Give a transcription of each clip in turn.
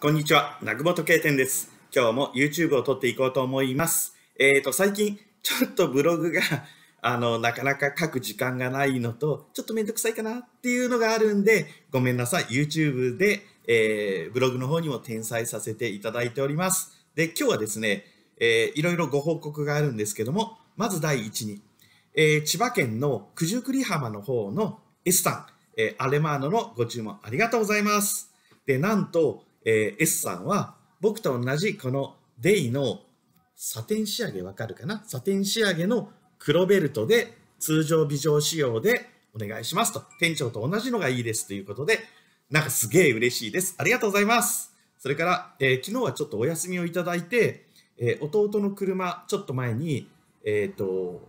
こんにちは、なぐぼとけいです。今日も YouTube を撮っていこうと思います。えっ、ー、と、最近、ちょっとブログが、あの、なかなか書く時間がないのと、ちょっとめんどくさいかなっていうのがあるんで、ごめんなさい。YouTube で、えー、ブログの方にも転載させていただいております。で、今日はですね、えー、いろいろご報告があるんですけども、まず第一に、えー、千葉県の九十九里浜の方の S さん、えー、アレマーノのご注文ありがとうございます。で、なんと、えー、S さんは僕と同じこのデイのサテン仕上げわかるかなサテン仕上げの黒ベルトで通常美女仕様でお願いしますと店長と同じのがいいですということでなんかすげえ嬉しいですありがとうございますそれから、えー、昨日はちょっとお休みをいただいて、えー、弟の車ちょっと前にえっ、と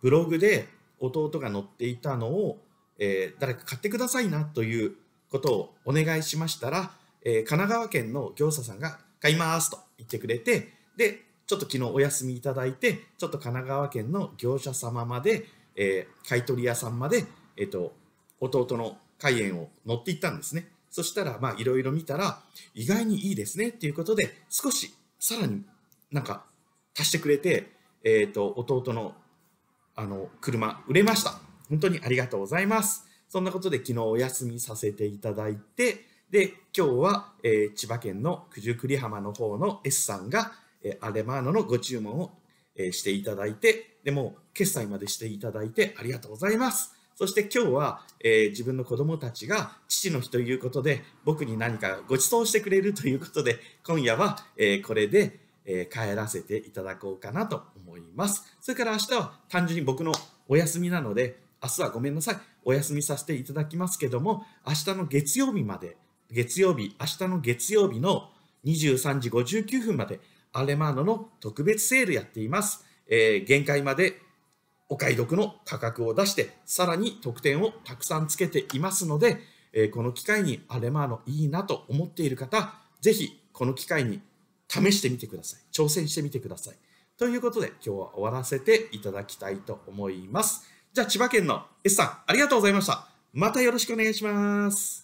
ブログで弟が乗っていたのを、え誰か買ってくださいなということをお願いしましたらえー、神奈川県の業者さんが買いますと言ってくれて、で、ちょっと昨日お休みいただいて、ちょっと神奈川県の業者様まで、えー、買取屋さんまで、えっ、ー、と、弟の海縁を乗っていったんですね。そしたら、まあ、いろいろ見たら、意外にいいですねっていうことで、少し、さらになんか、足してくれて、えっ、ー、と、弟の、あの、車、売れました。本当にありがとうございます。そんなことで、昨日お休みさせていただいて、で、今日は、えー、千葉県の九十九里浜の方の S さんが、えー、アレマーノのご注文を、えー、していただいて、でも決済までしていただいてありがとうございます。そして今日は、えー、自分の子供たちが父の日ということで、僕に何かご馳走してくれるということで、今夜は、えー、これで、えー、帰らせていただこうかなと思います。それから明日は単純に僕のお休みなので、明日はごめんなさい。お休みさせていただきますけども、明日の月曜日まで月曜日、明日の月曜日の23時59分まで、アレマーノの特別セールやっています。えー、限界までお買い得の価格を出して、さらに特典をたくさんつけていますので、えー、この機会にアレマーノいいなと思っている方、ぜひこの機会に試してみてください。挑戦してみてください。ということで、今日は終わらせていただきたいと思います。じゃあ、千葉県の S さん、ありがとうございました。またよろしくお願いします。